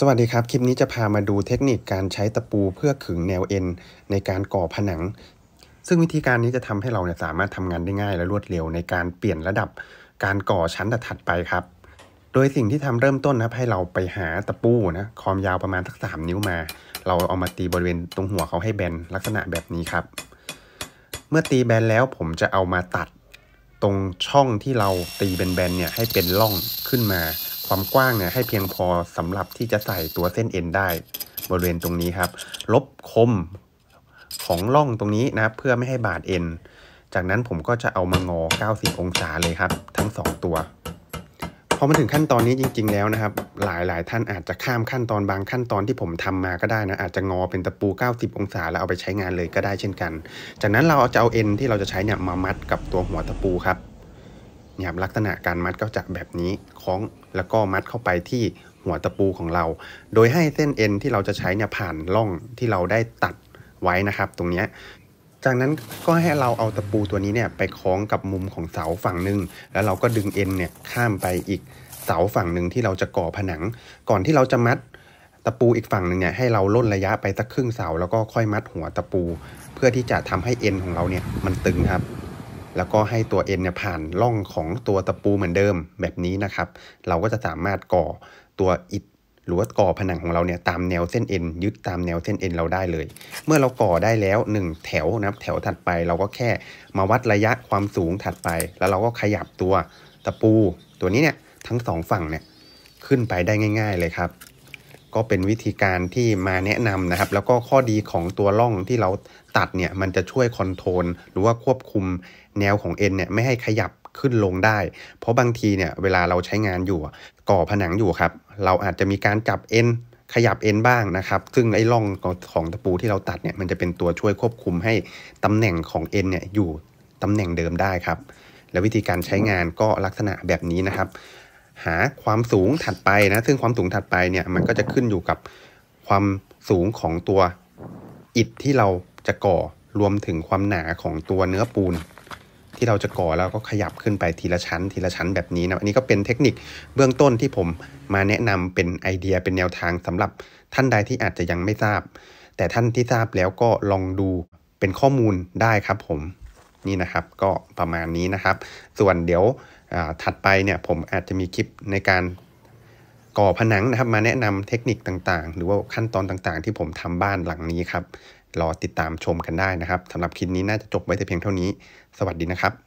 สวัสดีครับ คลิปนี้จะพามาดูเทคนิคการใช้ตะปูเพื่อขึงแนวเอ็น ในการก่อผนัง ซึ่งวิธีการนี้จะทำให้เราเนี่ยสามารถทำงานได้ง่ายและรวดเร็วในการเปลี่ยนระดับการก่อชั้นถัดไปครับ โดยสิ่งที่ทำเริ่มต้นนะให้เราไปหาตะปูนะความยาวประมาณสักสามนิ้วมา เราเอามาตีบริเวณตรงหัวเขาให้แบนลักษณะแบบนี้ครับ เมื่อตีแบนแล้วผมจะเอามาตัดตรงช่องที่เราตีแบนๆเนี่ยให้เป็นร่องขึ้นมาความกว้างเนี่ยให้เพียงพอสำหรับที่จะใส่ตัวเส้นเอ็นได้ บริเวณตรงนี้ครับ ลบคม ของล่องตรงนี้นะเพื่อไม่ให้บาดเอ็นจากนั้นผมก็จะเอามางอ 90 องศาเลยครับ ทั้ง 2 ตัวพอมาถึงขั้นตอนนี้จริง ๆแล้วนะครับ หลายๆ ท่านอาจจะข้ามขั้นตอนบางขั้นตอนที่ผมทำมาก็ได้นะอาจจะงอเป็นตะปู 90 องศาแล้วเอาไปใช้งานเลยก็ได้เช่นกัน จากนั้นเราจะเอาเอ็นที่เราจะใช้เนี่ยมามัดกับตัวหัวตะปูครับนะครับลักษณะการมัดก็จะแบบนี้คล้องแล้วก็มัดเข้าไปที่หัวตะปูของเรา โดยให้เส้นเอ็นที่เราจะใช้เนี่ยผ่านร่องที่เราได้ตัดไว้นะครับ ตรงนี้จากนั้นก็ให้เราเอาตะปูตัวนี้เนี่ย ไปคล้องกับมุมของเสาฝั่งหนึ่งแล้วเราก็ดึงเอ็นเนี่ยข้ามไปอีกเสาฝั่งหนึ่งที่เราจะก่อผนัง ก่อนที่เราจะมัดตะปูอีกฝั่งหนึ่งเนี่ยให้เราล่นระยะไปสักครึ่งเสาแล้วก็ค่อยมัดหัวตะปู เพื่อที่จะทำให้เอ็นของเราเนี่ยมันตึงครับแล้วก็ให้ตัวเอ็นเนี่ยผ่านร่องของตัวตะปูเหมือนเดิมแบบนี้นะครับ เราก็จะสามารถก่อตัวอิฐหรือว่าก่อผนังของเราเนี่ยตามแนวเส้นเอ็นยึดตามแนวเส้นเอ็นเราได้เลย เมื่อเราก่อได้แล้ว 1 แถวนะครับ แถวถัดไป เราก็แค่มาวัดระยะความสูงถัดไป แล้วเราก็ขยับตัวตะปูตัวนี้เนี่ย ทั้ง2 ฝั่งเนี่ย ขึ้นไปได้ง่าย ๆ เลยครับก็เป็นวิธีการที่มาแนะนำนะครับ แล้วก็ข้อดีของตัวล่องที่เราตัดเนี่ยมันจะช่วยคอนโทรลหรือว่าควบคุมแนวของเอ็นเนี่ยไม่ให้ขยับขึ้นลงได้ เพราะบางทีเนี่ยเวลาเราใช้งานอยู่ก่อผนังอยู่ครับ เราอาจจะมีการจับเอ็นขยับเอ็นบ้างนะครับ ซึ่งไอ้ร่องของตะปูที่เราตัดเนี่ยมันจะเป็นตัวช่วยควบคุมให้ตำแหน่งของเอ็นเนี่ยอยู่ตำแหน่งเดิมได้ครับ และวิธีการใช้งานก็ลักษณะแบบนี้นะครับหาความสูงถัดไปนะซึ่งความสูงถัดไปเนี่ย มันก็จะขึ้นอยู่กับความสูงของตัวอิฐที่เราจะก่อรวมถึงความหนาของตัวเนื้อปูน ที่เราจะก่อแล้วก็ขยับขึ้นไปทีละชั้น ทีละชั้นแบบนี้นะอันนี้ก็เป็นเทคนิคเบื้องต้นที่ผมมาแนะนำเป็นไอเดียเป็นแนวทางสำหรับท่านใดที่อาจจะยังไม่ทราบ แต่ท่านที่ทราบแล้วก็ลองดูเป็นข้อมูลได้ครับ ผมนี่นะครับ ก็ประมาณนี้นะครับ ส่วนเดี๋ยวถัดไปเนี่ยผมอาจจะมีคลิปในการก่อผนังนะครับมาแนะนำเทคนิคต่าง ๆ หรือว่าขั้นตอนต่างๆ ที่ผมทำบ้านหลังนี้ครับรอติดตามชมกันได้นะครับสำหรับคลิปนี้น่าจะจบไว้แต่เพียงเท่านี้ สวัสดีนะครับ